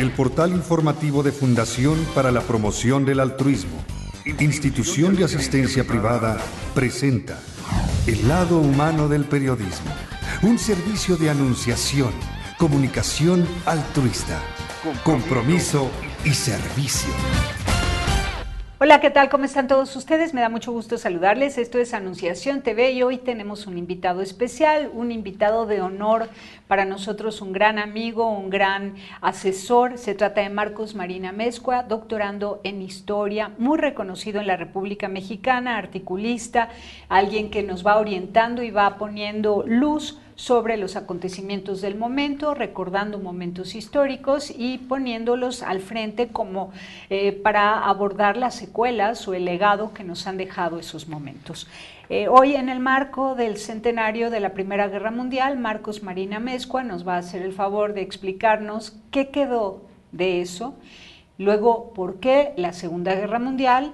El portal informativo de Fundación para la Promoción del Altruismo, institución de asistencia privada, presenta El lado humano del periodismo, un servicio de anunciación, comunicación altruista, compromiso y servicio. Hola, ¿qué tal? ¿Cómo están todos ustedes? Me da mucho gusto saludarles. Esto es Anunciación TV y hoy tenemos un invitado especial, un invitado de honor para nosotros, un gran amigo, un gran asesor. Se trata de Marcos Marina Mezcua, doctorando en historia, muy reconocido en la República Mexicana, articulista, alguien que nos va orientando y va poniendo luz sobre los acontecimientos del momento, recordando momentos históricos y poniéndolos al frente como eh, para abordar las secuelas o el legado que nos han dejado esos momentos. Eh, hoy, en el marco del centenario de la Primera Guerra Mundial, Marcos Marina mescua nos va a hacer el favor de explicarnos qué quedó de eso, luego por qué la Segunda Guerra Mundial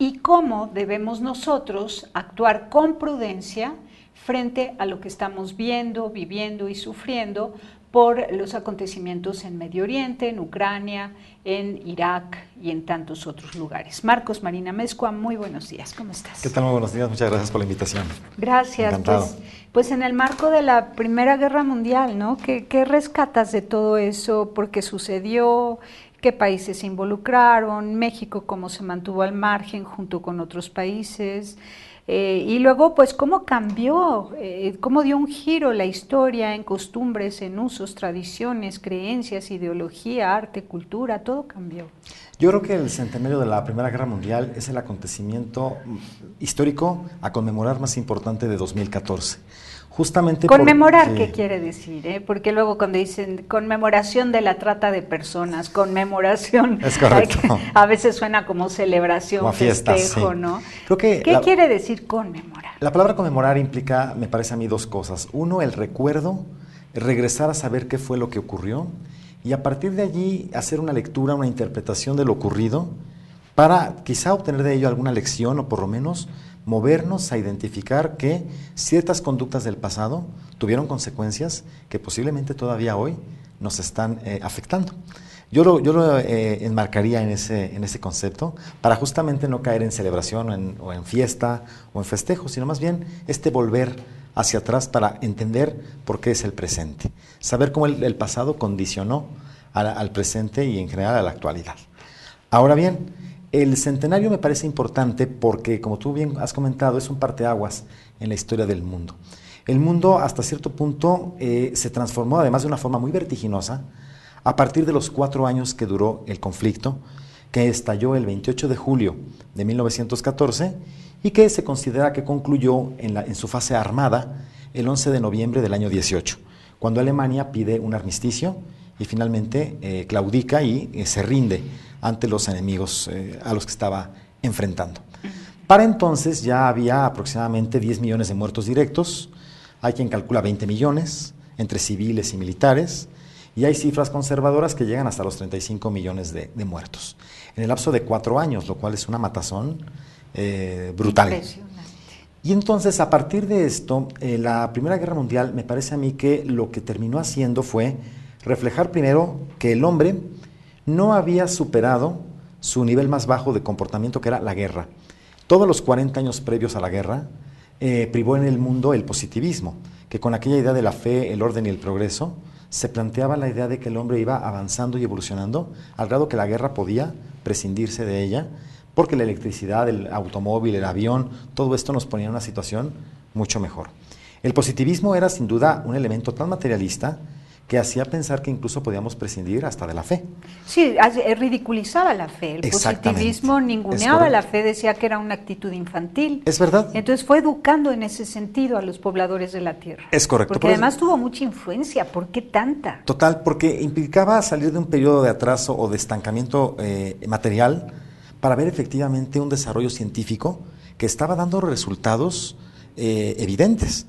y cómo debemos nosotros actuar con prudencia frente a lo que estamos viendo, viviendo y sufriendo por los acontecimientos en Medio Oriente, en Ucrania, en Irak y en tantos otros lugares. Marcos Marina Mezcua, muy buenos días, ¿cómo estás? ¿Qué tal? Muy buenos días, muchas gracias por la invitación. Gracias, Pues, pues en el marco de la Primera Guerra Mundial, ¿no? ¿Qué rescatas de todo eso? ¿Por qué sucedió? ¿Qué países se involucraron? ¿México cómo se mantuvo al margen junto con otros países? Eh, y luego, pues, cómo cambió, eh, cómo dio un giro la historia en costumbres, en usos, tradiciones, creencias, ideología, arte, cultura, todo cambió. Yo creo que el centenario de la Primera Guerra Mundial es el acontecimiento histórico a conmemorar más importante de 2014. Justamente conmemorar, ¿qué quiere decir? Eh? Porque luego cuando dicen conmemoración de la trata de personas, conmemoración, es correcto. a veces suena como celebración, como fiesta, festejo, ¿no? ¿Qué quiere decir conmemorar? La palabra conmemorar implica, me parece a mí, dos cosas. Uno, el recuerdo, regresar a saber qué fue lo que ocurrió y a partir de allí hacer una lectura, una interpretación de lo ocurrido para quizá obtener de ello alguna lección o por lo menos movernos a identificar que ciertas conductas del pasado tuvieron consecuencias que posiblemente todavía hoy nos están eh, afectando. Yo lo, eh, enmarcaría en ese, concepto para justamente no caer en celebración o en fiesta o en festejo, sino más bien este volver hacia atrás para entender por qué es el presente, saber cómo el, pasado condicionó al, al presente y en general a la actualidad. Ahora bien, el centenario me parece importante porque, como tú bien has comentado, es un parteaguas en la historia del mundo. El mundo hasta cierto punto eh, se transformó, además de una forma muy vertiginosa, a partir de los cuatro años que duró el conflicto, que estalló el 28 de julio de 1914 y que se considera que concluyó en, su fase armada el 11 de noviembre del año 18, cuando Alemania pide un armisticio y finalmente eh, claudica y eh, se rinde ante los enemigos eh, a los que estaba enfrentando. Para entonces ya había aproximadamente 10 millones de muertos directos, hay quien calcula 20 millones entre civiles y militares, y hay cifras conservadoras que llegan hasta los 35 millones de, muertos. En el lapso de cuatro años, lo cual es una matazón eh, brutal. Y entonces, a partir de esto, eh, la Primera Guerra Mundial me parece a mí que lo que terminó haciendo fue reflejar primero que el hombre no había superado su nivel más bajo de comportamiento, que era la guerra. Todos los 40 años previos a la guerra, eh, privó en el mundo el positivismo, que con aquella idea de la fe, el orden y el progreso, se planteaba la idea de que el hombre iba avanzando y evolucionando al grado que la guerra podía prescindirse de ella, porque la electricidad, el automóvil, el avión, todo esto nos ponía en una situación mucho mejor. El positivismo era sin duda un elemento tan materialista que hacía pensar que incluso podíamos prescindir hasta de la fe. Sí, eh, ridiculizaba la fe. El positivismo ninguneaba la fe, decía que era una actitud infantil. Es verdad. Entonces fue educando en ese sentido a los pobladores de la tierra. Es correcto. Porque además tuvo mucha influencia. ¿Por qué tanta? Total, porque implicaba salir de un periodo de atraso o de estancamiento eh, material para ver efectivamente un desarrollo científico que estaba dando resultados eh, evidentes.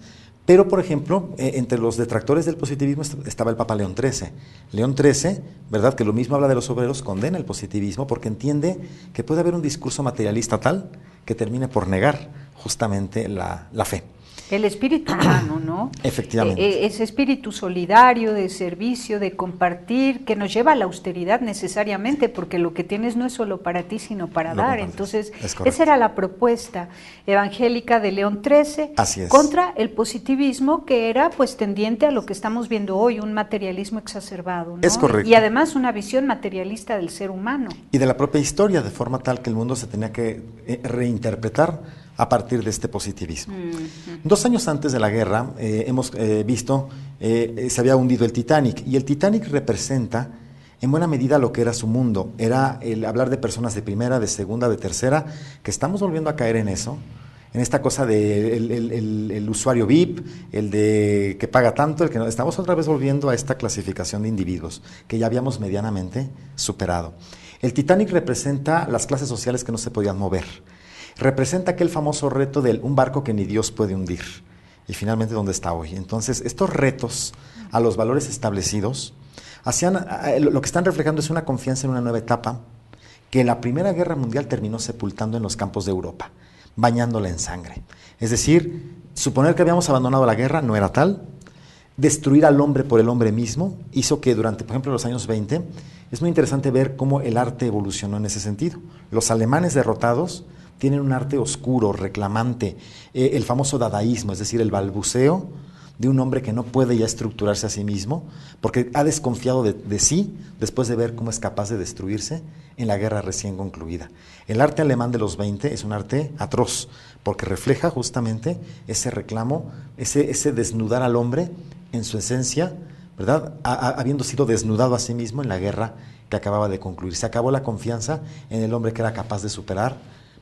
Pero, por ejemplo, eh, entre los detractores del positivismo estaba el Papa León XIII. León XIII, ¿verdad? Que lo mismo habla de los obreros, condena el positivismo porque entiende que puede haber un discurso materialista tal que termine por negar justamente la fe. El espíritu humano, ¿no? Efectivamente. Eh, eh, ese espíritu solidario, de servicio, de compartir, que nos lleva a la austeridad necesariamente, porque lo que tienes no es solo para ti, sino para dar. Entonces, esa era la propuesta evangélica de León XIII contra el positivismo que era pues tendiente a lo que estamos viendo hoy, un materialismo exacerbado. Es correcto. Y además una visión materialista del ser humano. Y de la propia historia, de forma tal que el mundo se tenía que eh, reinterpretar a partir de este positivismo. Dos años antes de la guerra eh, hemos eh, visto, eh, se había hundido el Titanic y el Titanic representa en buena medida lo que era su mundo. Era el hablar de personas de primera, de segunda, de tercera, que estamos volviendo a caer en eso en esta cosa del de el, usuario VIP, el de que paga tanto, el que no. Estamos otra vez volviendo a esta clasificación de individuos que ya habíamos medianamente superado. El Titanic representa las clases sociales que no se podían mover representa aquel famoso reto de un barco que ni Dios puede hundir y finalmente dónde está hoy. Entonces, estos retos a los valores establecidos hacían, eh, lo que están reflejando es una confianza en una nueva etapa que la Primera Guerra Mundial terminó sepultando en los campos de Europa, bañándola en sangre. Es decir, suponer que habíamos abandonado la guerra no era tal, destruir al hombre por el hombre mismo hizo que durante, por ejemplo, los años 20, es muy interesante ver cómo el arte evolucionó en ese sentido. Los alemanes derrotados tienen un arte oscuro, reclamante, eh, el famoso dadaísmo, es decir, el balbuceo de un hombre que no puede ya estructurarse a sí mismo, porque ha desconfiado de, sí después de ver cómo es capaz de destruirse en la guerra recién concluida. El arte alemán de los 20 es un arte atroz, porque refleja justamente ese reclamo, ese, desnudar al hombre en su esencia, ¿verdad? habiendo sido desnudado a sí mismo en la guerra que acababa de concluir. Se acabó la confianza en el hombre que era capaz de superar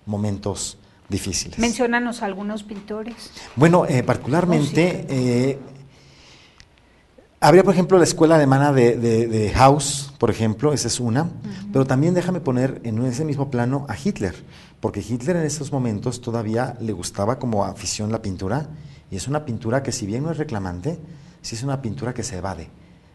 momentos difíciles. mencionanos algunos pintores. Bueno, eh, particularmente, oh, eh, habría por ejemplo la escuela alemana de, de, Haus, por ejemplo, esa es una, pero también déjame poner en ese mismo plano a Hitler, porque Hitler en esos momentos todavía le gustaba como afición la pintura, y es una pintura que si bien no es reclamante, sí es una pintura que se evade.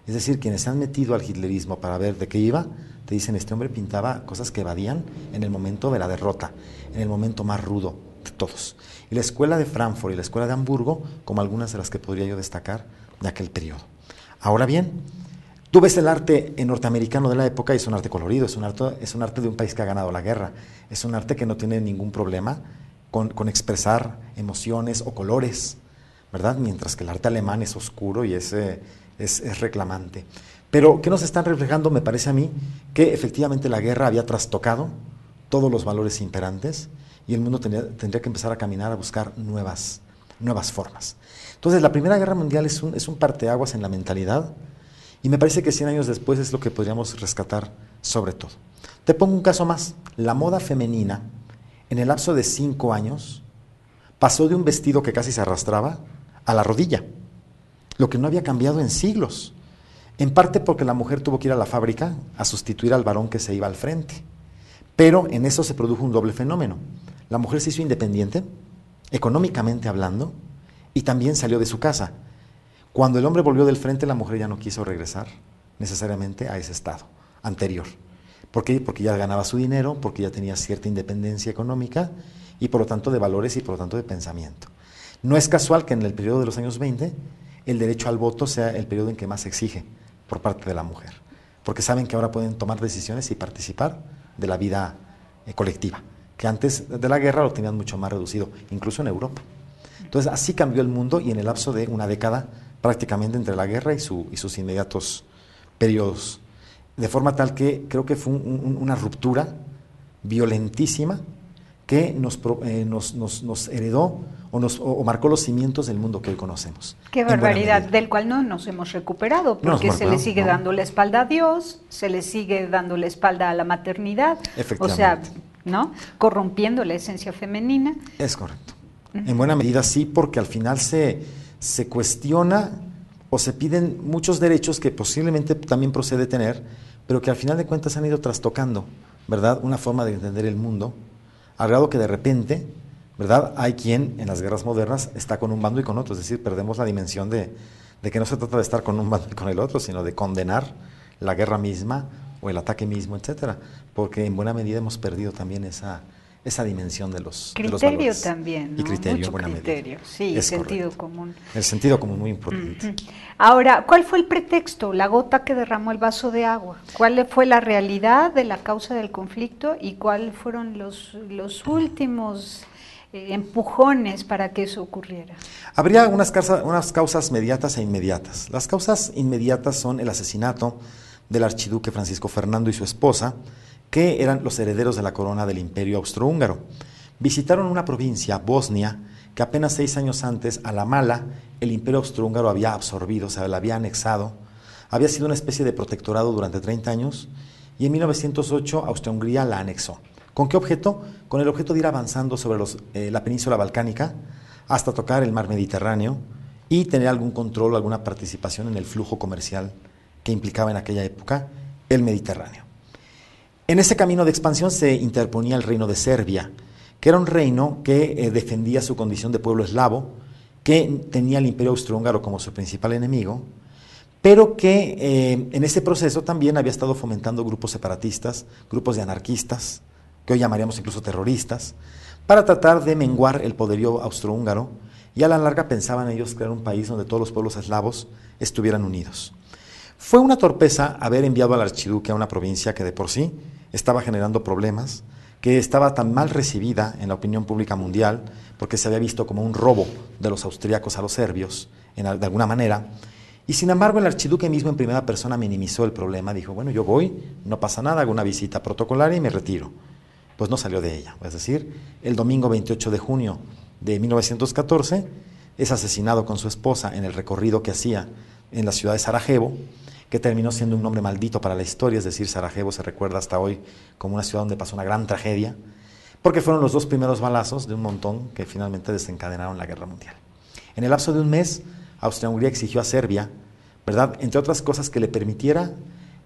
Es decir, quienes se han metido al hitlerismo para ver de qué iba, te dicen, este hombre pintaba cosas que evadían en el momento de la derrota en el momento más rudo de todos. Y la escuela de Frankfurt y la escuela de Hamburgo, como algunas de las que podría yo destacar de aquel periodo. Ahora bien, Tú ves el arte norteamericano de la época y es un arte colorido, es un arte, es un arte de un país que ha ganado la guerra, es un arte que no tiene ningún problema con, expresar emociones o colores, ¿verdad? Mientras que el arte alemán es oscuro y eh, es, es, reclamante. Pero ¿qué nos están reflejando? Me parece a mí que efectivamente la guerra había trastocado todos los valores imperantes y el mundo tendría, que empezar a caminar a buscar nuevas, nuevas formas. Entonces, la Primera Guerra Mundial es un, es un parteaguas en la mentalidad y me parece que 100 años después es lo que podríamos rescatar sobre todo. Te pongo un caso más. La moda femenina, en el lapso de 5 años, pasó de un vestido que casi se arrastraba a la rodilla, lo que no había cambiado en siglos. En parte porque la mujer tuvo que ir a la fábrica a sustituir al varón que se iba al frente. Pero en eso se produjo un doble fenómeno. La mujer se hizo independiente, económicamente hablando, y también salió de su casa. Cuando el hombre volvió del frente, la mujer ya no quiso regresar necesariamente a ese estado anterior. ¿Por qué? Porque ya ganaba su dinero, porque ya tenía cierta independencia económica y por lo tanto de valores y por lo tanto de pensamiento. No es casual que en el periodo de los años 20 el derecho al voto sea el periodo en que más se exige por parte de la mujer, porque saben que ahora pueden tomar decisiones y participar de la vida eh, colectiva, que antes de la guerra lo tenían mucho más reducido, incluso en Europa. Entonces así cambió el mundo y en el lapso de una década prácticamente entre la guerra y, sus inmediatos periodos, de forma tal que creo que fue una ruptura violentísima que nos, eh, nos heredó o, marcó los cimientos del mundo que hoy conocemos. Qué barbaridad, del cual no nos hemos recuperado, porque se le sigue dando la espalda a Dios, se le sigue dando la espalda a la maternidad, o sea, ¿no? Corrompiendo la esencia femenina. Es correcto. En buena medida sí, porque al final se, se cuestiona o se piden muchos derechos que posiblemente también procede tener, pero que al final de cuentas han ido trastocando, ¿verdad? Una forma de entender el mundo, al grado que de repente ¿verdad? Hay quien en las guerras modernas está con un bando y con otro, es decir, perdemos la dimensión de, que no se trata de estar con un bando y con el otro, sino de condenar la guerra misma o el ataque mismo, etcétera, porque en buena medida hemos perdido también esa, esa dimensión de los criterio también ¿no? criterio Mucho criterio. sí sentido común el sentido común muy importante ahora cuál fue el pretexto la gota que derramó el vaso de agua cuál fue la realidad de la causa del conflicto y cuáles fueron los los últimos eh, empujones para que eso ocurriera. Habría unas, causas mediatas e inmediatas. Las causas inmediatas son el asesinato del archiduque Francisco Fernando y su esposa, que eran los herederos de la corona del imperio austrohúngaro. Visitaron una provincia, Bosnia, que apenas seis años antes, a la mala, el imperio austrohúngaro había absorbido, o sea, la había anexado, había sido una especie de protectorado durante 30 años, y en 1908 Austria-Hungría la anexó. ¿Con qué objeto? Con el objeto de ir avanzando sobre eh, la península balcánica hasta tocar el mar Mediterráneo y tener algún control, alguna participación en el flujo comercial que implicaba en aquella época el Mediterráneo. En ese camino de expansión se interponía el reino de Serbia, que era un reino que eh, defendía su condición de pueblo eslavo, que tenía el imperio austrohúngaro como su principal enemigo, pero que eh, en ese proceso también había estado fomentando grupos separatistas, grupos de anarquistas, que hoy llamaríamos incluso terroristas, para tratar de menguar el poderío austrohúngaro y a la larga pensaban ellos crear un país donde todos los pueblos eslavos estuvieran unidos. Fue una torpeza haber enviado al archiduque a una provincia que de por sí estaba generando problemas, que estaba tan mal recibida en la opinión pública mundial, porque se había visto como un robo de los austríacos a los serbios, en, de alguna manera, y sin embargo el archiduque mismo en primera persona minimizó el problema, dijo, bueno, yo voy, no pasa nada, hago una visita protocolaria y me retiro pues no salió de ella. Es decir, el domingo 28 de junio de 1914 es asesinado con su esposa en el recorrido que hacía en la ciudad de Sarajevo, que terminó siendo un nombre maldito para la historia, es decir, Sarajevo se recuerda hasta hoy como una ciudad donde pasó una gran tragedia, porque fueron los dos primeros balazos de un montón que finalmente desencadenaron la guerra mundial. En el lapso de un mes, Austria-Hungría exigió a Serbia, ¿verdad?, entre otras cosas que le permitiera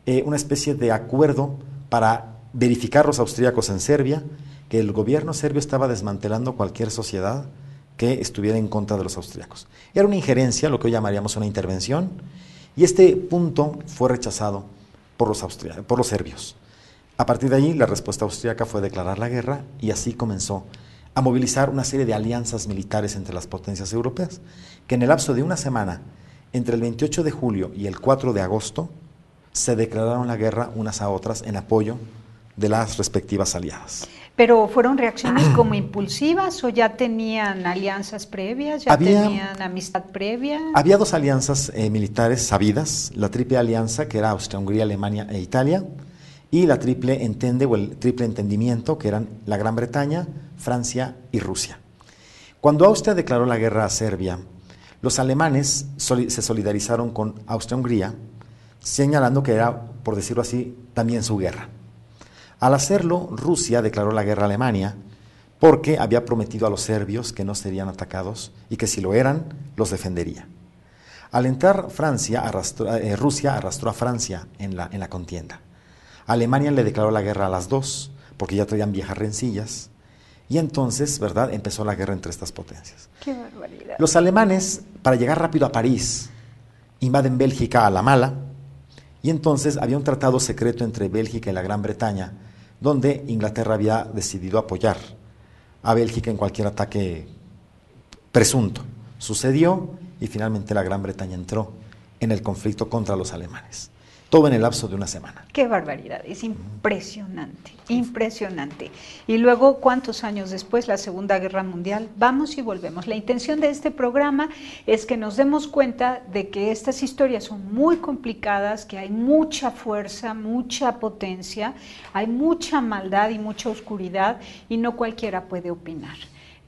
eh, una especie de acuerdo para verificar los austríacos en Serbia que el gobierno serbio estaba desmantelando cualquier sociedad que estuviera en contra de los austríacos. Era una injerencia, lo que hoy llamaríamos una intervención, y este punto fue rechazado por los, por los serbios. A partir de ahí, la respuesta austríaca fue declarar la guerra y así comenzó a movilizar una serie de alianzas militares entre las potencias europeas, que en el lapso de una semana, entre el 28 de julio y el 4 de agosto, se declararon la guerra unas a otras en apoyo de las respectivas aliadas. ¿Pero fueron reacciones como impulsivas o ya tenían alianzas previas, ya tenían amistad previa? Había dos alianzas eh, militares sabidas, la triple alianza que era Austria-Hungría, Alemania e Italia, y la triple entende o el triple entendimiento que eran la Gran Bretaña, Francia y Rusia. Cuando Austria declaró la guerra a Serbia, los alemanes se solidarizaron con Austria-Hungría, señalando que era, por decirlo así, también su guerra. Al hacerlo, Rusia declaró la guerra a Alemania porque había prometido a los serbios que no serían atacados y que si lo eran, los defendería. Al entrar Francia, eh, Rusia arrastró a Francia en la, contienda. Alemania le declaró la guerra a las dos, porque ya traían viejas rencillas. Y entonces, ¿verdad?, empezó la guerra entre estas potencias. ¡Qué barbaridad! Los alemanes, para llegar rápido a París, invaden Bélgica a la mala. Y entonces había un tratado secreto entre Bélgica y la Gran Bretaña donde Inglaterra había decidido apoyar a Bélgica en cualquier ataque presunto. Sucedió y finalmente la Gran Bretaña entró en el conflicto contra los alemanes todo en el lapso de una semana. Qué barbaridad, es impresionante, impresionante. Y luego, ¿cuántos años después? La Segunda Guerra Mundial. Vamos y volvemos. La intención de este programa es que nos demos cuenta de que estas historias son muy complicadas, que hay mucha fuerza, mucha potencia, hay mucha maldad y mucha oscuridad y no cualquiera puede opinar.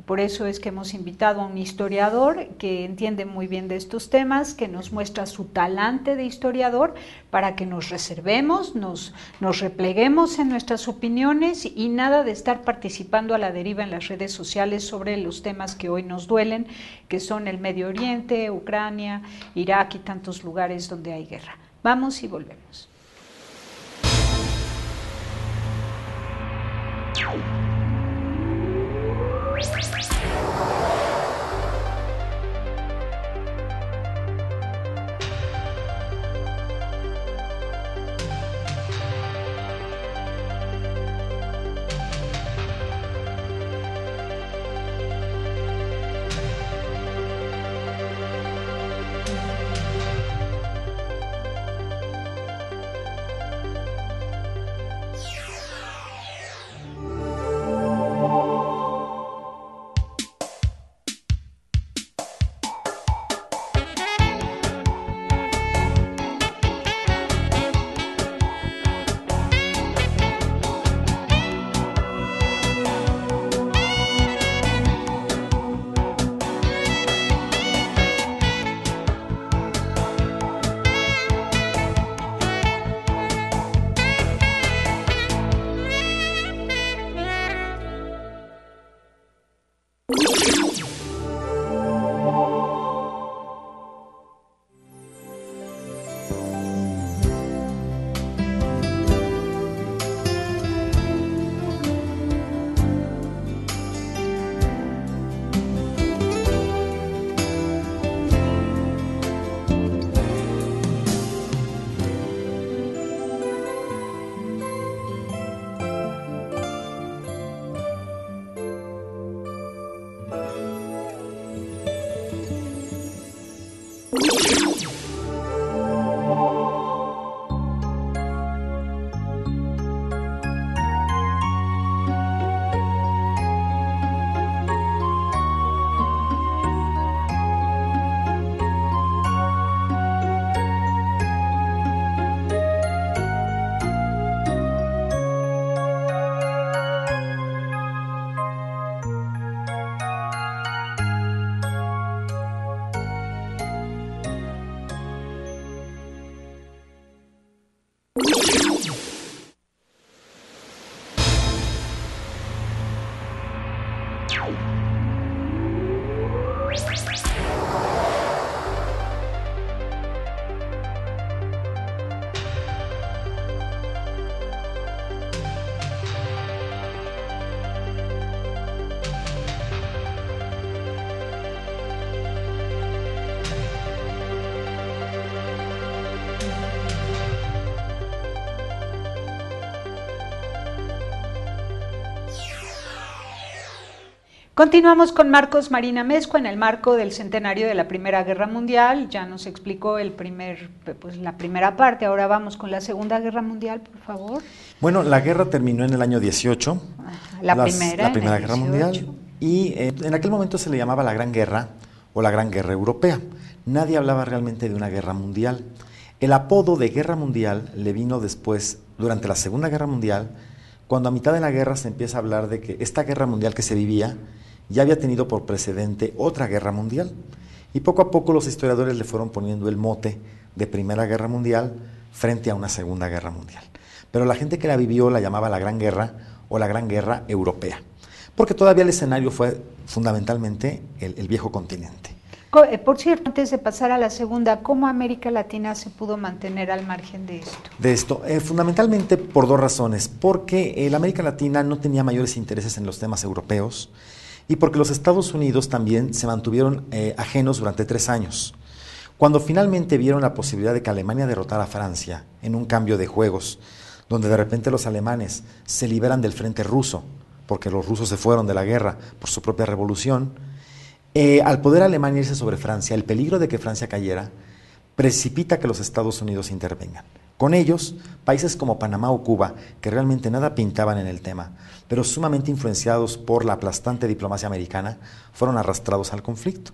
Por eso es que hemos invitado a un historiador que entiende muy bien de estos temas, que nos muestra su talante de historiador para que nos reservemos, nos, nos repleguemos en nuestras opiniones y nada de estar participando a la deriva en las redes sociales sobre los temas que hoy nos duelen, que son el Medio Oriente, Ucrania, Irak y tantos lugares donde hay guerra. Vamos y volvemos. Bye. Continuamos con Marcos Marina Mezco en el marco del centenario de la Primera Guerra Mundial. Ya nos explicó el primer, pues, la primera parte. Ahora vamos con la Segunda Guerra Mundial, por favor. Bueno, la guerra terminó en el año 18. La primera. La Primera Guerra Mundial. Y eh, en aquel momento se le llamaba la Gran Guerra o la Gran Guerra Europea. Nadie hablaba realmente de una guerra mundial. El apodo de guerra mundial le vino después, durante la Segunda Guerra Mundial, cuando a mitad de la guerra se empieza a hablar de que esta guerra mundial que se vivía ya había tenido por precedente otra guerra mundial. Y poco a poco los historiadores le fueron poniendo el mote de Primera Guerra Mundial frente a una Segunda Guerra Mundial. Pero la gente que la vivió la llamaba la Gran Guerra o la Gran Guerra Europea, porque todavía el escenario fue fundamentalmente el, viejo continente. Eh, por cierto, antes de pasar a la segunda, ¿cómo América Latina se pudo mantener al margen de esto? De esto, eh, fundamentalmente por dos razones, porque eh, América Latina no tenía mayores intereses en los temas europeos, y porque los Estados Unidos también se mantuvieron eh, ajenos durante tres años. Cuando finalmente vieron la posibilidad de que Alemania derrotara a Francia en un cambio de juegos, donde de repente los alemanes se liberan del frente ruso, porque los rusos se fueron de la guerra por su propia revolución, eh, al poder Alemania irse sobre Francia, el peligro de que Francia cayera precipita que los Estados Unidos intervengan. Con ellos, países como Panamá o Cuba, que realmente nada pintaban en el tema, pero sumamente influenciados por la aplastante diplomacia americana, fueron arrastrados al conflicto.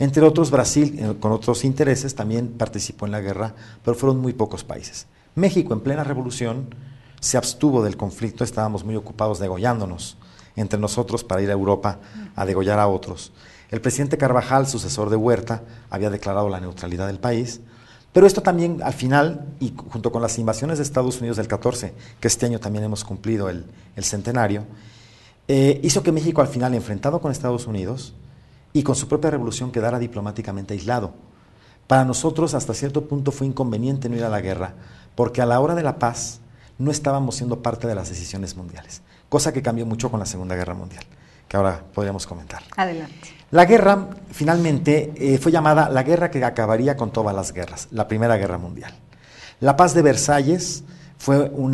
Entre otros, Brasil, eh, con otros intereses, también participó en la guerra, pero fueron muy pocos países. México, en plena revolución, se abstuvo del conflicto, estábamos muy ocupados degollándonos entre nosotros para ir a Europa a degollar a otros. El presidente Carvajal, sucesor de Huerta, había declarado la neutralidad del país, pero esto también al final, y junto con las invasiones de Estados Unidos del 14, que este año también hemos cumplido el, centenario, eh, hizo que México al final, enfrentado con Estados Unidos y con su propia revolución, quedara diplomáticamente aislado. Para nosotros hasta cierto punto fue inconveniente no ir a la guerra, porque a la hora de la paz no estábamos siendo parte de las decisiones mundiales, cosa que cambió mucho con la Segunda Guerra Mundial, que ahora podríamos comentar. Adelante. La guerra finalmente eh, fue llamada la guerra que acabaría con todas las guerras, la Primera Guerra Mundial. La paz de Versalles fue un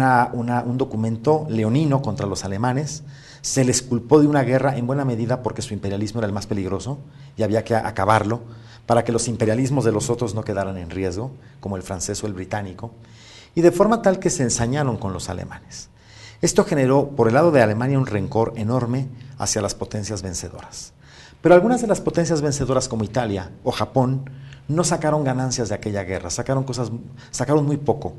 documento leonino contra los alemanes. Se les culpó de una guerra en buena medida porque su imperialismo era el más peligroso y había que acabarlo para que los imperialismos de los otros no quedaran en riesgo, como el francés o el británico, y de forma tal que se ensañaron con los alemanes. Esto generó por el lado de Alemania un rencor enorme hacia las potencias vencedoras. Pero algunas de las potencias vencedoras como Italia o Japón no sacaron ganancias de aquella guerra, sacaron cosas, sacaron muy poco.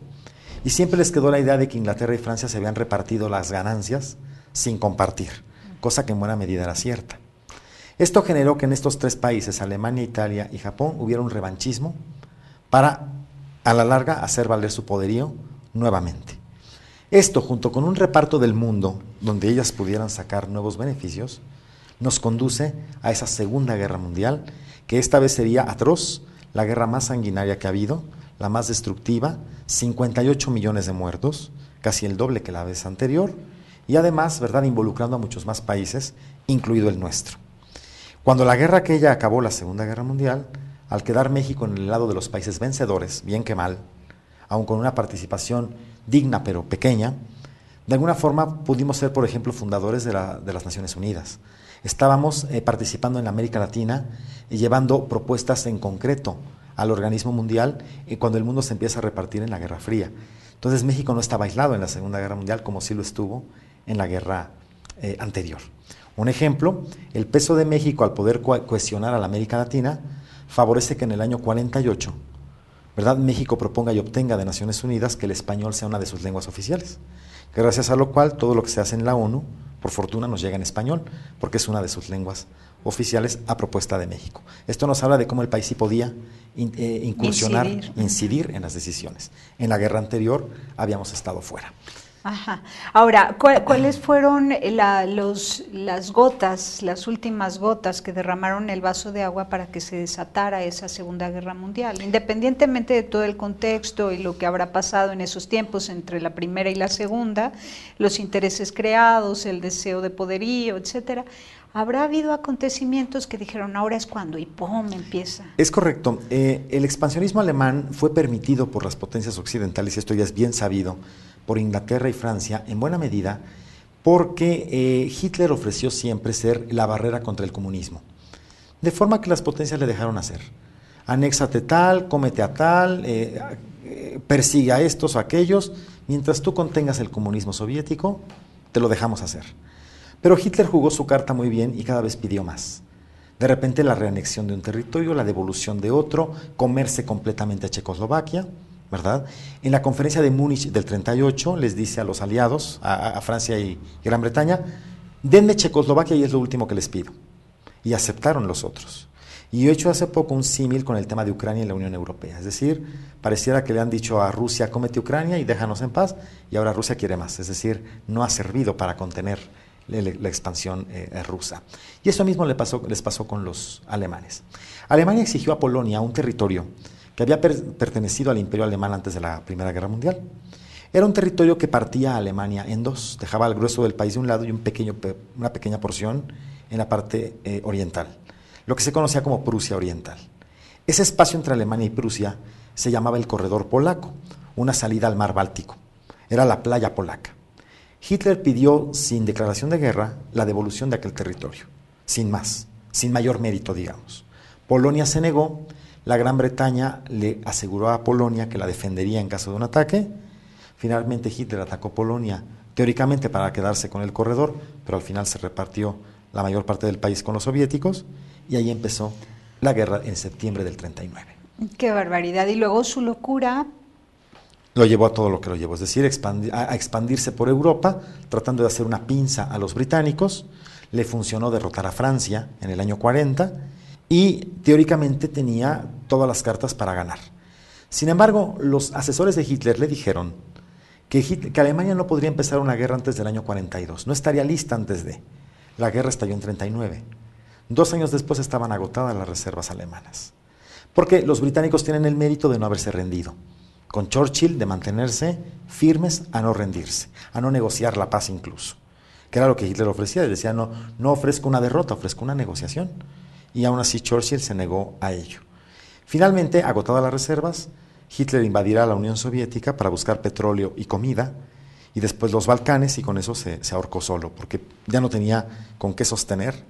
Y siempre les quedó la idea de que Inglaterra y Francia se habían repartido las ganancias sin compartir, cosa que en buena medida era cierta. Esto generó que en estos tres países, Alemania, Italia y Japón, hubiera un revanchismo para, a la larga, hacer valer su poderío nuevamente. Esto, junto con un reparto del mundo donde ellas pudieran sacar nuevos beneficios, nos conduce a esa Segunda Guerra Mundial, que esta vez sería atroz, la guerra más sanguinaria que ha habido, la más destructiva, 58 millones de muertos, casi el doble que la vez anterior, y además, ¿verdad?, involucrando a muchos más países, incluido el nuestro. Cuando la guerra aquella acabó, la Segunda Guerra Mundial, al quedar México en el lado de los países vencedores, bien que mal, aun con una participación digna pero pequeña, de alguna forma pudimos ser, por ejemplo, fundadores de las Naciones Unidas. Estábamos eh, participando en la América Latina y llevando propuestas en concreto al organismo mundial y cuando el mundo se empieza a repartir en la Guerra Fría. Entonces México no estaba aislado en la Segunda Guerra Mundial como sí lo estuvo en la guerra eh, anterior. Un ejemplo, el peso de México al poder cuestionar a la América Latina favorece que en el año 48, ¿verdad? México proponga y obtenga de Naciones Unidas que el español sea una de sus lenguas oficiales, gracias a lo cual todo lo que se hace en la ONU por fortuna nos llega en español, porque es una de sus lenguas oficiales a propuesta de México. Esto nos habla de cómo el país sí podía eh, incursionar, incidir en las decisiones. En la guerra anterior habíamos estado fuera. Ajá. Ahora, ¿cuáles fueron las gotas, las últimas gotas que derramaron el vaso de agua para que se desatara esa Segunda Guerra Mundial? Independientemente de todo el contexto y lo que habrá pasado en esos tiempos entre la primera y la segunda, los intereses creados, el deseo de poderío, etcétera, habrá habido acontecimientos que dijeron ahora es cuando y ¡pum! empieza. Es correcto. Eh, el expansionismo alemán fue permitido por las potencias occidentales, y esto ya es bien sabido, por Inglaterra y Francia, en buena medida, porque eh, Hitler ofreció siempre ser la barrera contra el comunismo. De forma que las potencias le dejaron hacer. Anéxate tal, cómete a tal, persiga eh, persigue a estos o aquellos. Mientras tú contengas el comunismo soviético, te lo dejamos hacer. Pero Hitler jugó su carta muy bien y cada vez pidió más. De repente la reanexión de un territorio, la devolución de otro, comerse completamente a Checoslovaquia, ¿verdad? En la conferencia de Múnich del 38 les dice a los aliados, a, Francia y Gran Bretaña, denme Checoslovaquia y es lo último que les pido. Y aceptaron los otros. Y he hecho hace poco un símil con el tema de Ucrania y la Unión Europea. Es decir, pareciera que le han dicho a Rusia, comete Ucrania y déjanos en paz, y ahora Rusia quiere más. Es decir, no ha servido para contener la, expansión eh, eh, rusa. Y eso mismo les pasó con los alemanes. Alemania exigió a Polonia un territorio que había pertenecido al imperio alemán antes de la Primera Guerra Mundial. Era un territorio que partía a Alemania en dos, dejaba el grueso del país de un lado y un pequeño, una pequeña porción en la parte eh, oriental, lo que se conocía como Prusia Oriental. Ese espacio entre Alemania y Prusia se llamaba el Corredor Polaco, una salida al mar Báltico. Era la playa polaca. Hitler pidió, sin declaración de guerra, la devolución de aquel territorio, sin más, sin mayor mérito, digamos. Polonia se negó, la Gran Bretaña le aseguró a Polonia que la defendería en caso de un ataque. Finalmente Hitler atacó Polonia, teóricamente para quedarse con el corredor, pero al final se repartió la mayor parte del país con los soviéticos y ahí empezó la guerra en septiembre del 39. Qué barbaridad. Y luego su locura lo llevó a todo lo que lo llevó, es decir, a expandirse por Europa, tratando de hacer una pinza a los británicos, le funcionó derrotar a Francia en el año 40 y teóricamente tenía todas las cartas para ganar. Sin embargo, los asesores de Hitler le dijeron que, que Alemania no podría empezar una guerra antes del año 42, no estaría lista antes de. La guerra estalló en 39. Dos años después estaban agotadas las reservas alemanas, porque los británicos tienen el mérito de no haberse rendido con Churchill de mantenerse firmes a no rendirse, a no negociar la paz incluso, que era lo que Hitler ofrecía, y decía, no, no ofrezco una derrota, ofrezco una negociación. Y aún así Churchill se negó a ello. Finalmente, agotadas las reservas, Hitler invadirá la Unión Soviética para buscar petróleo y comida, y después los Balcanes, y con eso se, se ahorcó solo, porque ya no tenía con qué sostener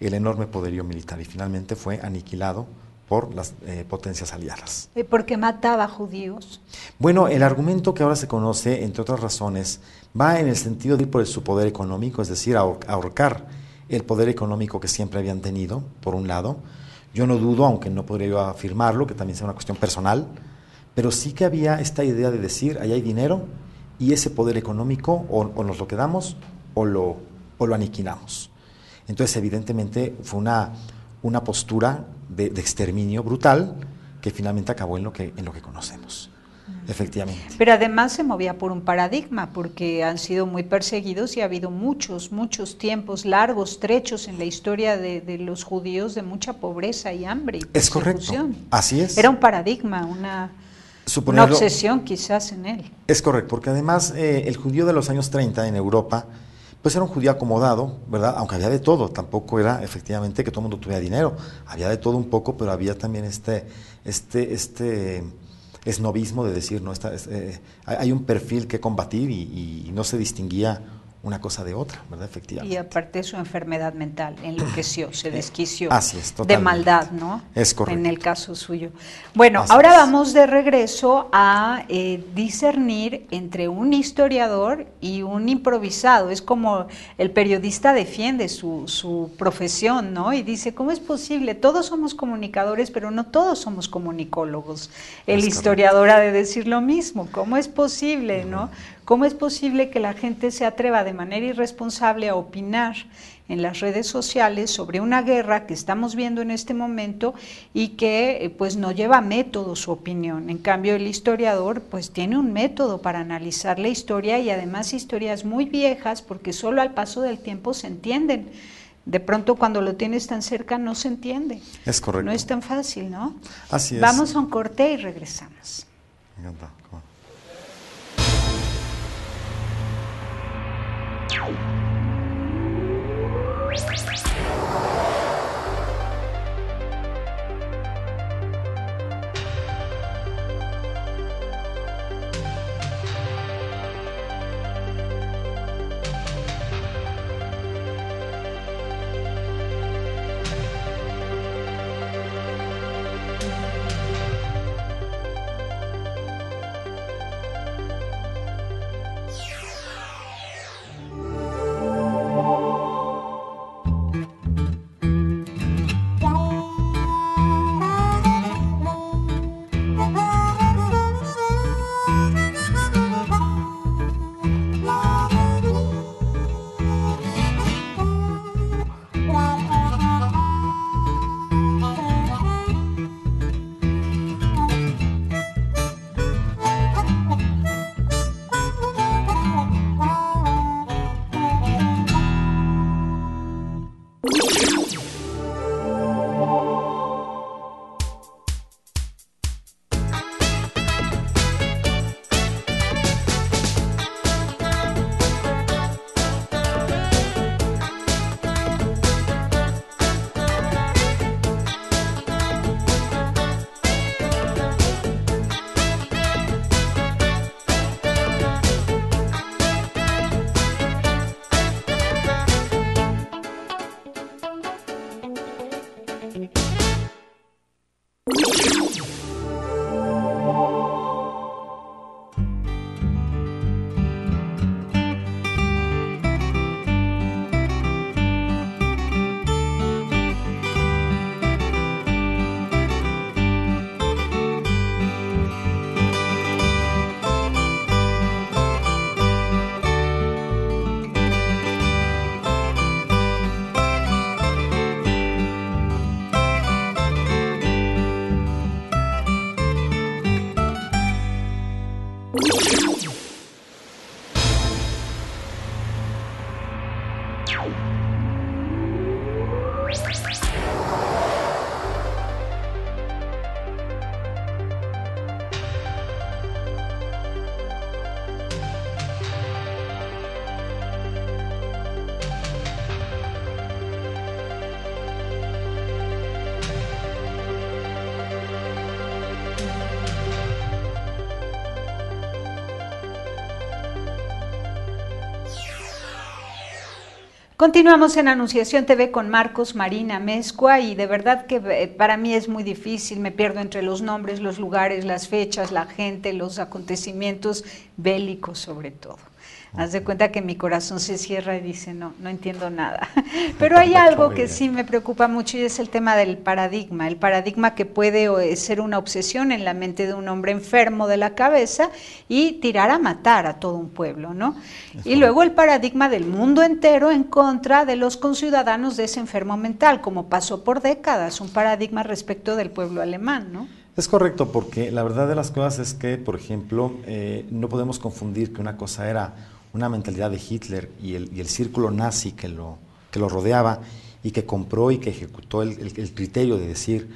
el enorme poderío militar, y finalmente fue aniquilado por las eh, potencias aliadas. ¿Y eh, por qué mataba judíos? Bueno, el argumento que ahora se conoce, entre otras razones, va en el sentido de ir por su poder económico, es decir, ahorcar el poder económico que siempre habían tenido, por un lado. Yo no dudo, aunque no podría yo afirmarlo, que también sea una cuestión personal, pero sí que había esta idea de decir, ahí hay dinero y ese poder económico o, nos lo quedamos o lo, o lo aniquilamos. Entonces, evidentemente, fue una una postura de, exterminio brutal que finalmente acabó en lo que, en lo que conocemos. Mm. Efectivamente. Pero además se movía por un paradigma, porque han sido muy perseguidos y ha habido muchos, muchos tiempos largos, trechos en la historia de, los judíos de mucha pobreza y hambre. es correcto. Así es. Era un paradigma, una, obsesión quizás en él. Es correcto, porque además eh, el judío de los años 30 en Europa pues era un judío acomodado, ¿verdad? Aunque había de todo, tampoco era efectivamente que todo el mundo tuviera dinero, había de todo un poco, pero había también este, este, este esnovismo de decir, ¿no? Esta, eh, hay un perfil que combatir y, y no se distinguía una cosa de otra, ¿verdad? Efectivamente. Y aparte de su enfermedad mental, enloqueció, se desquició. Así De maldad, ¿no? Es correcto. En el caso suyo. Bueno, ahora vamos de regreso a eh, discernir entre un historiador y un improvisado. Es como el periodista defiende su, profesión, ¿no? Y dice, ¿cómo es posible? Todos somos comunicadores, pero no todos somos comunicólogos. El historiador ha de decir lo mismo. ¿Cómo es posible, no? ¿Cómo es posible que la gente se atreva de manera irresponsable a opinar en las redes sociales sobre una guerra que estamos viendo en este momento y que eh, pues no lleva método su opinión. En cambio el historiador pues tiene un método para analizar la historia y además historias muy viejas porque solo al paso del tiempo se entienden. De pronto cuando lo tienes tan cerca no se entiende. Es correcto. No es tan fácil, ¿no? Así es. Vamos a un corte y regresamos. Me encanta. Thank you. Continuamos en Anunciación TV con Marcos Marina Mezcua y de verdad que eh, para mí es muy difícil, me pierdo entre los nombres, los lugares, las fechas, la gente, los acontecimientos bélicos sobre todo. Haz de cuenta que mi corazón se cierra y dice, no, no entiendo nada. Pero hay algo que sí me preocupa mucho y es el tema del paradigma, el paradigma que puede eh, ser una obsesión en la mente de un hombre enfermo de la cabeza y tirar a matar a todo un pueblo, ¿no? Y luego el paradigma del mundo entero en contra de los conciudadanos de ese enfermo mental, como pasó por décadas, un paradigma respecto del pueblo alemán, ¿no? Es correcto, porque la verdad de las cosas es que, por ejemplo, eh, no podemos confundir que una cosa era una mentalidad de Hitler y el, círculo nazi que lo, que lo rodeaba y que compró y que ejecutó el, criterio de decir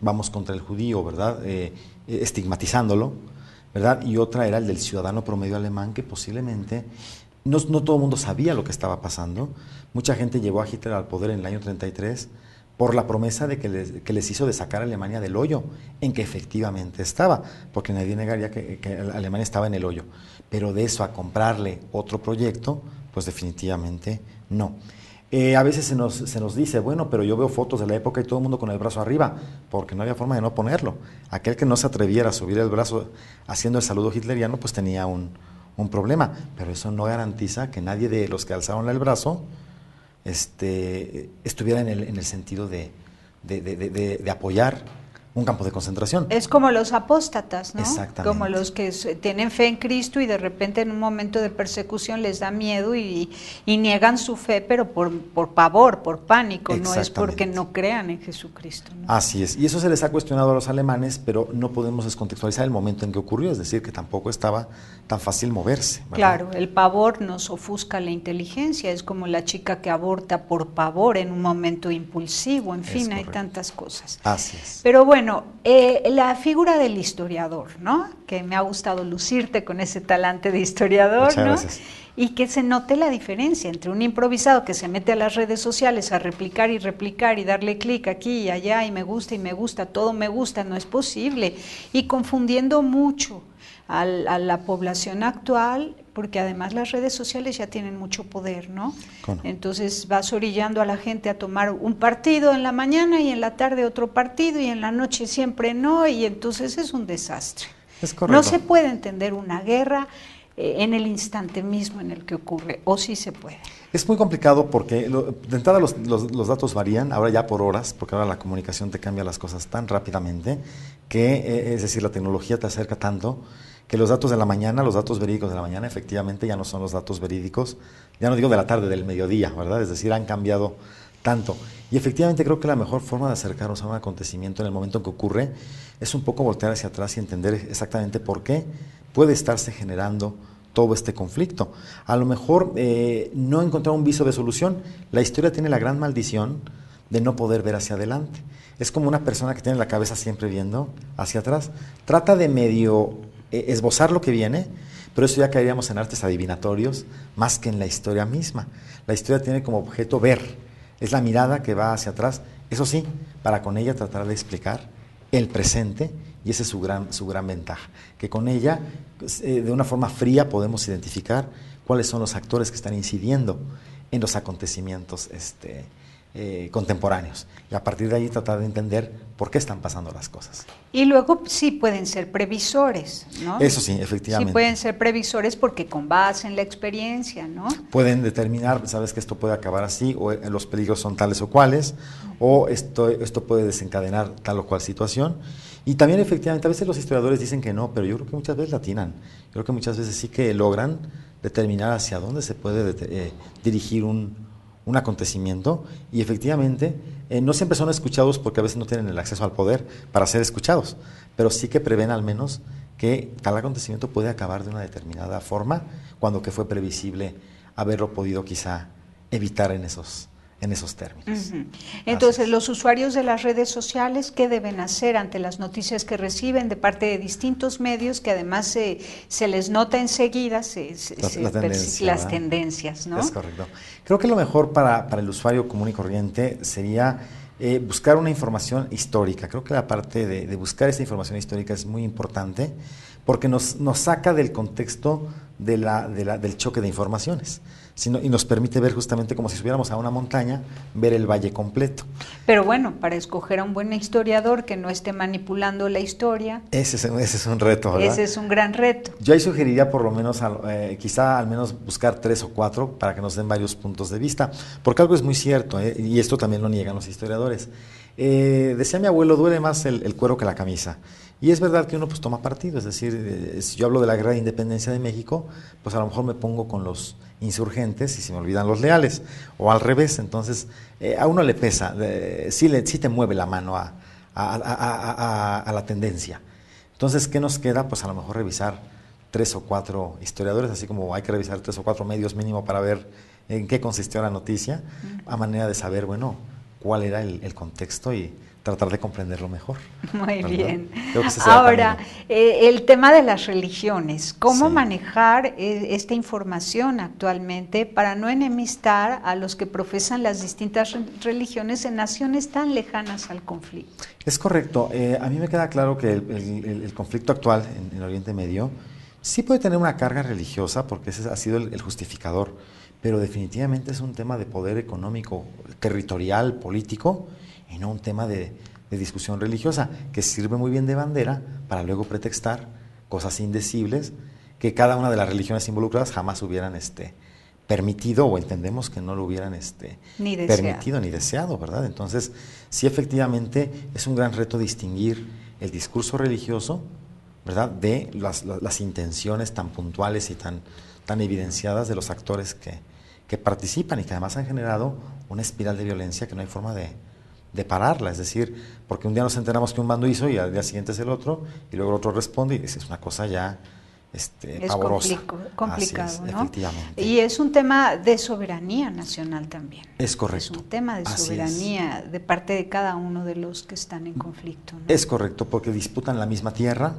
vamos contra el judío, ¿verdad? Eh, estigmatizándolo, ¿verdad? Y otra era el del ciudadano promedio alemán que posiblemente no, no todo el mundo sabía lo que estaba pasando. Mucha gente llevó a Hitler al poder en el año 33 por la promesa de que les, hizo de sacar a Alemania del hoyo en que efectivamente estaba, porque nadie negaría que, Alemania estaba en el hoyo. Pero de eso a comprarle otro proyecto, pues definitivamente no. Eh, a veces se nos, se nos dice, bueno, pero yo veo fotos de la época y todo el mundo con el brazo arriba, porque no había forma de no ponerlo. Aquel que no se atreviera a subir el brazo haciendo el saludo hitleriano, pues tenía un, un problema. Pero eso no garantiza que nadie de los que alzaron el brazo este, estuviera en el, en el sentido de, de apoyar un campo de concentración. Es como los apóstatas, ¿no? Exactamente. Como los que tienen fe en Cristo y de repente en un momento de persecución les da miedo y, niegan su fe, pero por, por pavor, por pánico, no es porque no crean en Jesucristo. Así es, y eso se les ha cuestionado a los alemanes, pero no podemos descontextualizar el momento en que ocurrió, es decir, que tampoco estaba tan fácil moverse. Claro, el pavor nos ofusca la inteligencia, es como la chica que aborta por pavor en un momento impulsivo, en fin, hay tantas cosas. Así es. Pero bueno, bueno, eh, la figura del historiador, ¿no? Que me ha gustado lucirte con ese talante de historiador, ¿no? Y que se note la diferencia entre un improvisado que se mete a las redes sociales a replicar y replicar y darle clic aquí y allá y me gusta y me gusta, todo me gusta, no es posible. Y confundiendo mucho a la población actual, porque además las redes sociales ya tienen mucho poder, ¿no? Entonces vas orillando a la gente a tomar un partido en la mañana y en la tarde otro partido y en la noche siempre no, y entonces es un desastre. Es correcto. No se puede entender una guerra eh, en el instante mismo en el que ocurre, o sí se puede. Es muy complicado porque de entrada los, los, datos varían, ahora ya por horas, porque ahora la comunicación te cambia las cosas tan rápidamente que, eh, es decir, la tecnología te acerca tanto que los datos de la mañana, los datos verídicos de la mañana, efectivamente ya no son los datos verídicos, ya no digo de la tarde, del mediodía, ¿verdad? Es decir, han cambiado tanto. Y efectivamente creo que la mejor forma de acercarnos a un acontecimiento en el momento en que ocurre es un poco voltear hacia atrás y entender exactamente por qué puede estarse generando todo este conflicto. A lo mejor eh, no encontrar un viso de solución. La historia tiene la gran maldición de no poder ver hacia adelante. Es como una persona que tiene la cabeza siempre viendo hacia atrás. Trata de medio e, esbozar lo que viene, pero eso ya caeríamos en artes adivinatorios más que en la historia misma. La historia tiene como objeto ver, es la mirada que va hacia atrás, eso sí, para con ella tratar de explicar el presente y esa es su gran, su gran ventaja, que con ella pues, eh, de una forma fría podemos identificar cuáles son los actores que están incidiendo en los acontecimientos este, eh, contemporáneos y a partir de ahí tratar de entender por qué están pasando las cosas. Y luego sí pueden ser previsores, ¿no? Eso sí, efectivamente. Sí pueden ser previsores porque con base en la experiencia, ¿no? Pueden determinar, sabes que esto puede acabar así, o eh, los peligros son tales o cuales, o esto, esto puede desencadenar tal o cual situación. Y también efectivamente, a veces los historiadores dicen que no, pero yo creo que muchas veces latinan, yo creo que muchas veces sí que logran determinar hacia dónde se puede eh, dirigir un, un acontecimiento y efectivamente eh, no siempre son escuchados porque a veces no tienen el acceso al poder para ser escuchados, pero sí que prevén al menos que tal acontecimiento puede acabar de una determinada forma cuando que fue previsible haberlo podido quizá evitar en esos en esos términos. Entonces, los usuarios de las redes sociales, ¿qué deben hacer ante las noticias que reciben de parte de distintos medios que además se, les nota enseguida las tendencias? ¿no? Es correcto. Creo que lo mejor para, el usuario común y corriente sería... Eh, buscar una información histórica. Creo que la parte de, buscar esa información histórica es muy importante porque nos, nos saca del contexto del choque de informaciones. y nos permite ver justamente como si subiéramos a una montaña, ver el valle completo. Pero bueno, para escoger a un buen historiador que no esté manipulando la historia. Ese es, un reto, Ese es un gran reto. Yo ahí sugeriría por lo menos, eh, quizá al menos buscar tres o cuatro para que nos den varios puntos de vista, porque algo es muy cierto, eh, y esto también lo niegan los historiadores. Eh, decía mi abuelo, duele más el cuero que la camisa. Y es verdad que uno pues toma partido, es decir, eh, si yo hablo de la guerra de independencia de México, pues a lo mejor me pongo con los insurgentes y se me olvidan los leales, o al revés, entonces eh, a uno le pesa, sí, le, te mueve la mano a, la tendencia. Entonces, ¿qué nos queda? Pues a lo mejor revisar tres o cuatro historiadores, así como hay que revisar tres o cuatro medios mínimo para ver en qué consistió la noticia, a manera de saber, bueno, cuál era el, el contexto y tratar de comprenderlo mejor. Muy bien. Ahora, eh, el tema de las religiones, ¿cómo manejar eh, esta información actualmente para no enemistar a los que profesan las distintas religiones en naciones tan lejanas al conflicto? Es correcto. Eh, a mí me queda claro que el, conflicto actual en, el Oriente Medio sí puede tener una carga religiosa porque ese ha sido el justificador, pero definitivamente es un tema de poder económico, territorial, político y no un tema de, de discusión religiosa, que sirve muy bien de bandera para luego pretextar cosas indecibles que cada una de las religiones involucradas jamás hubieran este, permitido o entendemos que no lo hubieran este, permitido ni deseado, ¿verdad? Entonces, sí efectivamente es un gran reto distinguir el discurso religioso, ¿verdad? De las, las, las intenciones tan puntuales y tan, tan evidenciadas de los actores que, que participan y que además han generado una espiral de violencia que no hay forma de, de pararla, es decir, porque un día nos enteramos que un mando hizo y al día siguiente es el otro, y luego el otro responde y es una cosa ya este, es pavorosa. complicado, Y es un tema de soberanía nacional también. Es correcto. Es un tema de soberanía de parte de cada uno de los que están en conflicto. Es correcto, porque disputan la misma tierra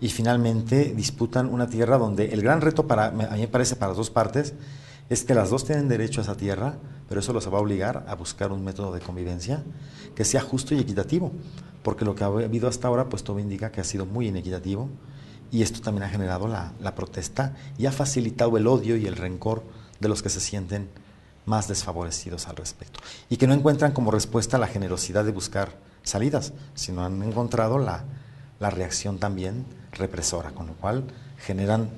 y finalmente disputan una tierra donde el gran reto para, a mí me parece para las dos partes, es que las dos tienen derecho a esa tierra, pero eso los va a obligar a buscar un método de convivencia que sea justo y equitativo, porque lo que ha habido hasta ahora, pues todo indica que ha sido muy inequitativo y esto también ha generado la, protesta y ha facilitado el odio y el rencor de los que se sienten más desfavorecidos al respecto y que no encuentran como respuesta la generosidad de buscar salidas, sino han encontrado la, la reacción también represora, con lo cual generan,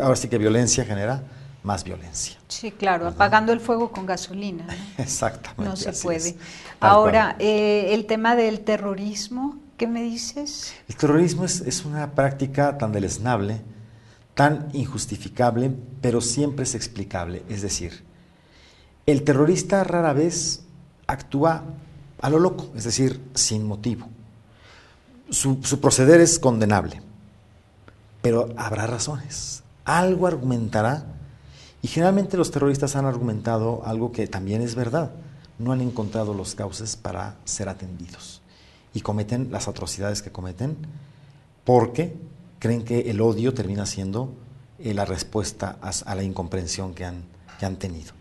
ahora sí que violencia genera más violencia. Sí, claro, apagando el fuego con gasolina. Exactamente. No se puede. Ahora, eh, el tema del terrorismo, ¿qué me dices? El terrorismo es, una práctica tan deleznable, tan injustificable, pero siempre es explicable. Es decir, el terrorista rara vez actúa a lo loco, es decir, sin motivo. Su, su, proceder es condenable, pero habrá razones. Algo argumentará y generalmente los terroristas han argumentado algo que también es verdad, no han encontrado los cauces para ser atendidos y cometen las atrocidades que cometen porque creen que el odio termina siendo eh, la respuesta a, la incomprensión que han, han tenido.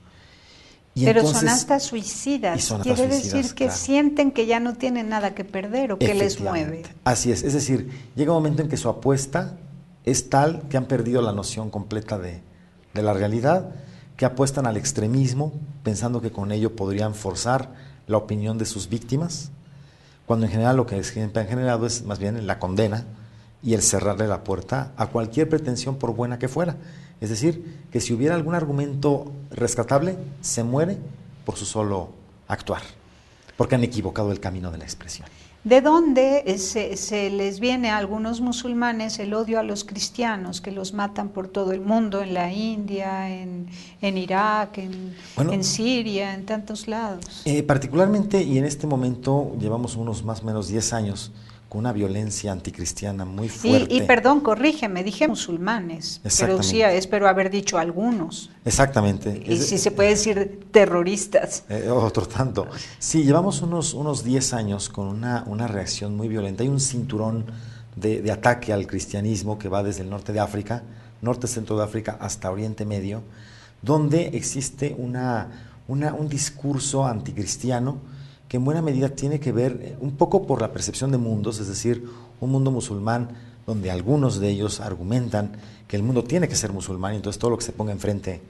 Pero son hasta suicidas. Quiere decir que sienten que ya no tienen nada que perder o que les mueve. Así es. Es decir, llega un momento en que su apuesta es tal que han perdido la noción completa de, de la realidad, que apuestan al extremismo, pensando que con ello podrían forzar la opinión de sus víctimas, cuando en general lo que han generado es más bien la condena y el cerrarle la puerta a cualquier pretensión por buena que fuera. Es decir, que si hubiera algún argumento rescatable, se muere por su solo actuar, porque han equivocado el camino de la expresión de dónde se, les viene a algunos musulmanes el odio a los cristianos, que los matan por todo el mundo, en la India, en, Irak, en, Siria, en tantos lados. Eh, particularmente, y en este momento llevamos unos más o menos 10 años, con una violencia anticristiana muy fuerte. Y, y perdón, corrígeme, dije musulmanes, pero sí, espero haber dicho algunos. Exactamente. Y si se puede decir terroristas. Eh, otro tanto. Sí, llevamos unos, unos 10 años con una, una reacción muy violenta. Hay un cinturón de, ataque al cristianismo que va desde el norte de África, norte-centro de África hasta Oriente Medio, donde existe una, una, un discurso anticristiano en buena medida tiene que ver eh, un poco por la percepción de mundos, es decir, un mundo musulmán donde algunos de ellos argumentan que el mundo tiene que ser musulmán y entonces todo lo que se ponga enfrente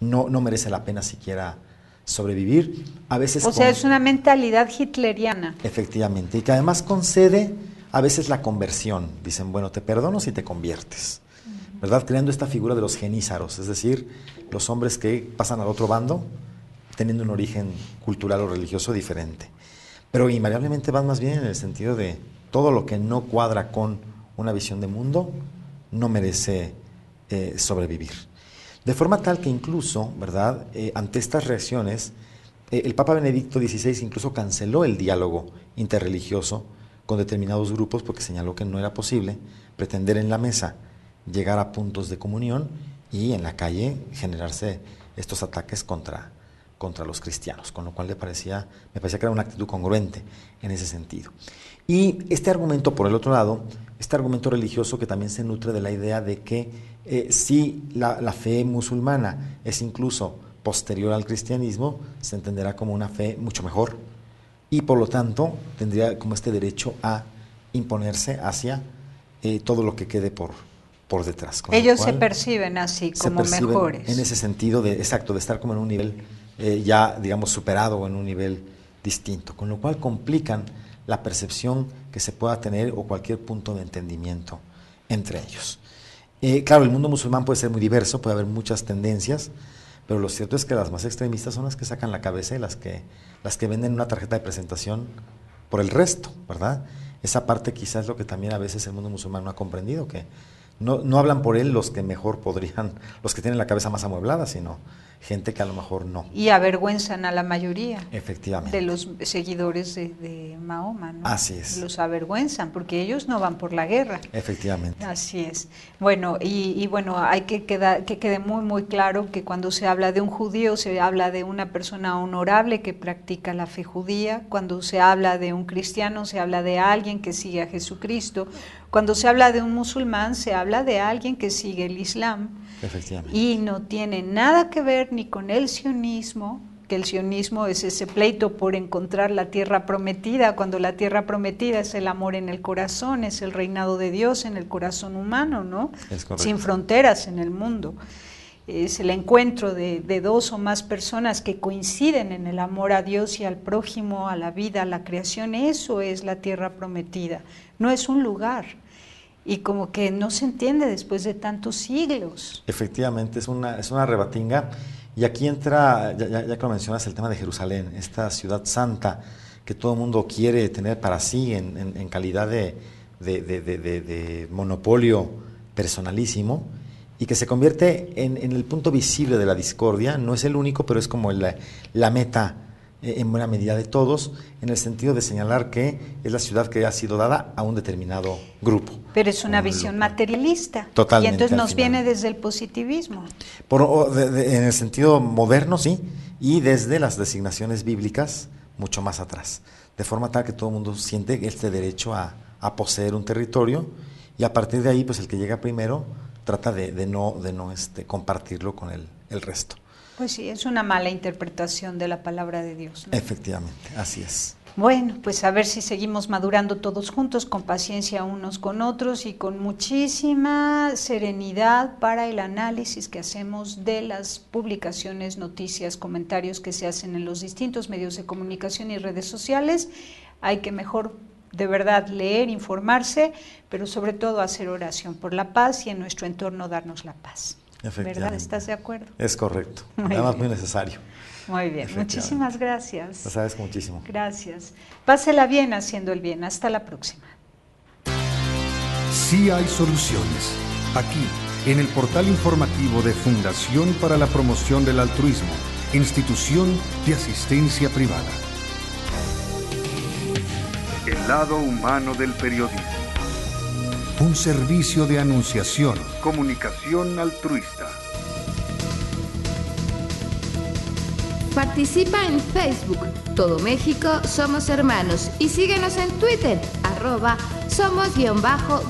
no, no merece la pena siquiera sobrevivir. A veces o sea, es una mentalidad hitleriana. Efectivamente, y que además concede a veces la conversión. Dicen, bueno, te perdono si te conviertes. ¿Verdad? Creando esta figura de los genízaros, es decir, los hombres que pasan al otro bando teniendo un origen cultural o religioso diferente. Pero invariablemente van más bien en el sentido de todo lo que no cuadra con una visión de mundo no merece eh, sobrevivir. De forma tal que incluso, ¿verdad?, eh, ante estas reacciones, eh, el Papa Benedicto XVI incluso canceló el diálogo interreligioso con determinados grupos porque señaló que no era posible pretender en la mesa llegar a puntos de comunión y en la calle generarse estos ataques contra, contra los cristianos, con lo cual le parecía, me parecía que era una actitud congruente en ese sentido. Y este argumento, por el otro lado, este argumento religioso que también se nutre de la idea de que eh, si la, fe musulmana es incluso posterior al cristianismo, se entenderá como una fe mucho mejor y por lo tanto tendría como este derecho a imponerse hacia eh, todo lo que quede por, por detrás. Ellos se perciben así como mejores. En ese sentido, exacto, de estar como en un nivel eh, ya, digamos, superado en un nivel distinto, con lo cual complican la percepción que se pueda tener o cualquier punto de entendimiento entre ellos. Eh, claro, el mundo musulmán puede ser muy diverso, puede haber muchas tendencias, pero lo cierto es que las más extremistas son las que sacan la cabeza y las que, las que venden una tarjeta de presentación por el resto, ¿verdad? Esa parte quizás es lo que también a veces el mundo musulmán no ha comprendido, que no, no hablan por él los que mejor podrían, los que tienen la cabeza más amueblada, sino gente que a lo mejor no. Y avergüenzan a la mayoría. Efectivamente. De los seguidores de, Mahoma, Así es. Los avergüenzan porque ellos no van por la guerra. Efectivamente. Así es. Bueno, y, y bueno, hay que quedar, que quede muy, muy claro que cuando se habla de un judío, se habla de una persona honorable que practica la fe judía. Cuando se habla de un cristiano, se habla de alguien que sigue a Jesucristo. Cuando se habla de un musulmán, se habla de alguien que sigue el Islam. Y no tiene nada que ver ni con el sionismo, que el sionismo es ese pleito por encontrar la tierra prometida, cuando la tierra prometida es el amor en el corazón, es el reinado de Dios en el corazón humano, ¿no? Sin fronteras en el mundo. Es el encuentro de, de, dos o más personas que coinciden en el amor a Dios y al prójimo, a la vida, a la creación. Eso es la tierra prometida. No es un lugar, y como que no se entiende después de tantos siglos. Efectivamente, es una, es una rebatinga. Y aquí entra, ya, que lo mencionas, el tema de Jerusalén, esta ciudad santa que todo el mundo quiere tener para sí en, calidad de, monopolio personalísimo y que se convierte en, el punto visible de la discordia. No es el único, pero es como la, la meta eh, en buena medida de todos, en el sentido de señalar que es la ciudad que ha sido dada a un determinado grupo. Pero es una visión materialista. Totalmente. Y entonces nos viene desde el positivismo. Por, en el sentido moderno, sí, y desde las designaciones bíblicas mucho más atrás. De forma tal que todo el mundo siente este derecho a, poseer un territorio y a partir de ahí, pues el que llega primero trata de, no, de no este, compartirlo con el resto. Pues sí, es una mala interpretación de la palabra de Dios. Efectivamente, así es. Bueno, pues a ver si seguimos madurando todos juntos, con paciencia unos con otros y con muchísima serenidad para el análisis que hacemos de las publicaciones, noticias, comentarios que se hacen en los distintos medios de comunicación y redes sociales. Hay que mejor de verdad leer, informarse, pero sobre todo hacer oración por la paz y en nuestro entorno darnos la paz. ¿Verdad? ¿Estás de acuerdo? Es correcto. Nada más muy necesario. Muy bien. Muchísimas gracias. Lo sabes muchísimo. Gracias. Pásela bien haciendo el bien. Hasta la próxima. Sí hay soluciones. Aquí, en el portal informativo de Fundación para la Promoción del Altruismo, institución de asistencia privada. El lado humano del periodismo un servicio de anunciación. Comunicación altruista. Participa en Facebook, Todo México Somos Hermanos y síguenos en Twitter, arroba somos-hermanos.